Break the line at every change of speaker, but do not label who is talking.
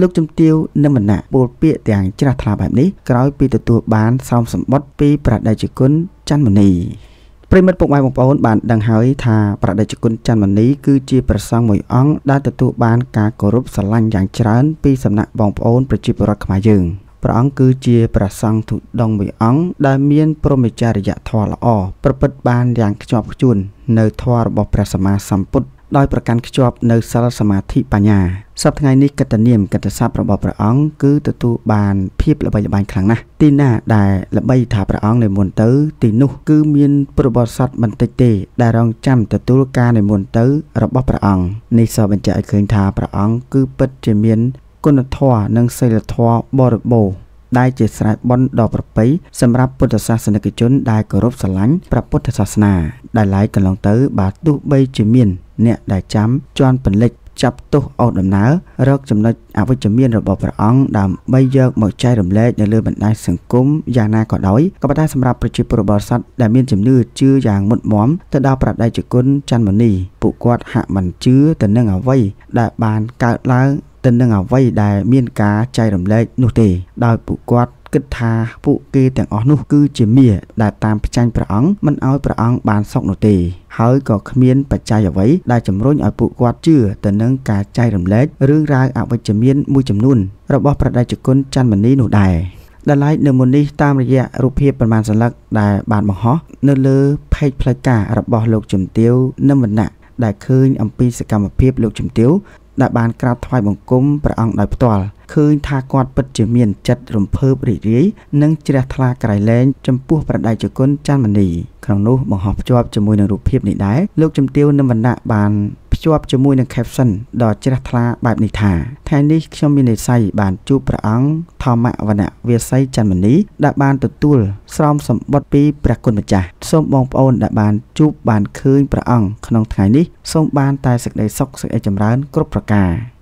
លោកជំទាវនិមណៈពលពាកទាំងច្រាស់ថ្លាបែបនេះក្រោយ ពីទទួលបានសោមសម្បត្តិពីប្រដេជគុណច័ន្ទមនីប្រិមិត្តពុកម៉ែបងប្អូនបានដឹងហើយថាប្រដេជគុណច័ន្ទមនីគឺជាព្រះសង្ឃមួយអង្គដែលទទួលបានការគោរពស្រឡាញ់យ៉ាងច្រើន ពីសំណាក់បងប្អូនប្រជាពលរដ្ឋខ្មែរយើងព្រះអង្គគឺជាព្រះសង្ឃទុដងមួយអង្គដែលមានព្រហ្មចរិយធម៌ល្អប្រព្រឹត្តបានយ៉ាងខ្ជាប់ខ្ជួននៅធម៌របស់ព្រះសម្មាសម្ពុទ្ធដោយប្រកាន់ខ្ជាប់នៅសិលសមាធិបញ្ញាសប្តាហ៍នេះកិត្តិនាមកិត្តិស័ព្ទរបស់ព្រះអង្គគឺទទួលបានភាពល្បីល្បាញខ្លាំងណាស់ទីណាដែលល្បីថាព្រះអង្គនិមន្តទៅទីនោះគឺមានប្រវត្តិសាស្ត្របន្តិចទេដែលរងចាំទទួលការនិមន្តទៅរបស់ព្រះអង្គនេះសបញ្ជាក់ឲ្យឃើញថាព្រះអង្គគឺពិតជាមានគុណធម៌និងសីលធម៌បរិបូរណ៍ដែលជាស្រែបន់ដ៏ប្រពៃសម្រាប់ពុទ្ធសាសនិកជនដែលគោរពស្រឡាញ់ព្រះពុទ្ធសាសនាដែលឡាយកន្លងទៅបាទទោះបីជាមានអ្នកដែលចាំជន់ពន្លិចចាប់ទោសអូសដំណើររកចំណុចអវិជ្ជមានរបស់ព្រះអង្គដើម្បីយកមកចែករំលែកនៅលើបណ្ដាញសង្គមយ៉ាងណាក៏ដោយក៏ប៉ុន្តែសម្រាប់ប្រជាពលរដ្ឋបរស័ទដែលមានជំនឿជឿយ៉ាងមុតមមទៅដល់ប្រដេជគុណច័ន្ទមនីពួកគាត់ហាក់មិនជឿទៅនឹងអ្វីដែលបានកើតឡើងទៅនឹងអ្វីដែល មានការចែករំលែកនោះទេដោយពួកគាត់គិតថាពួកគេទាំងអស់នោះគឺជាមារដែលតាមផ្ចាញ់ព្រះអង្គមិនឲ្យព្រះអង្គបានសុខនោះទេហើយក៏គ្មាន បច្ច័យអ្វីដែលជំរុញឲ្យពួកគាត់ជឿទៅនឹងការចែករំលែករឿងរ៉ាវអវិជ្ជមានមួយចំនួនរបស់ប្រដាជគុណច័ន្ទមនីនោះដែរដែលឡែកនៅមុននេះតាមរយៈរូបភាពប្រមាណសន្លឹកដែល បានបង្ហោះនៅលើផេកផ្លូវការរបស់លោកជំទាវនិមវណ្ណៈដែលឃើញអំពីសកម្មភាពលោកជំទាវដែលបានក្រាបថ្វាយបង្គំព្រះអង្គដោយផ្ទាល់ឃើញថាគាត់ពិតជាមាន ចិត្តរំភើបរីករាយនិងជ្រះថ្លាក្រៃលែងចំពោះប្រដេចគុណច័ន្ទមនីក្នុងនោះបង្ហោះភ្ជាប់ជាមួយនឹងរូបភាពនេះដែរលោកជំទាវនិមវណ្ណៈបានភ្ជាប់ជាមួយនឹង caption ដ៏ជ្រះថ្លាបែបនេះថាថ្ងៃនេះខ្ញុំមាននិស័យបានជួបព្រះអង្គធម្មវណ្ណវាស័យចន្ទមនីដែលបានទទួលស្រោមសម្បត្តិពីព្រះគុណម្ចាស់សូមបងប្អូនដែលបានជួបបានឃើញព្រះអង្គក្នុងថ្ងៃនេះសូមបានតែសេចក្តីសុខសេចក្តីចម្រើនគ្រប់ប្រការ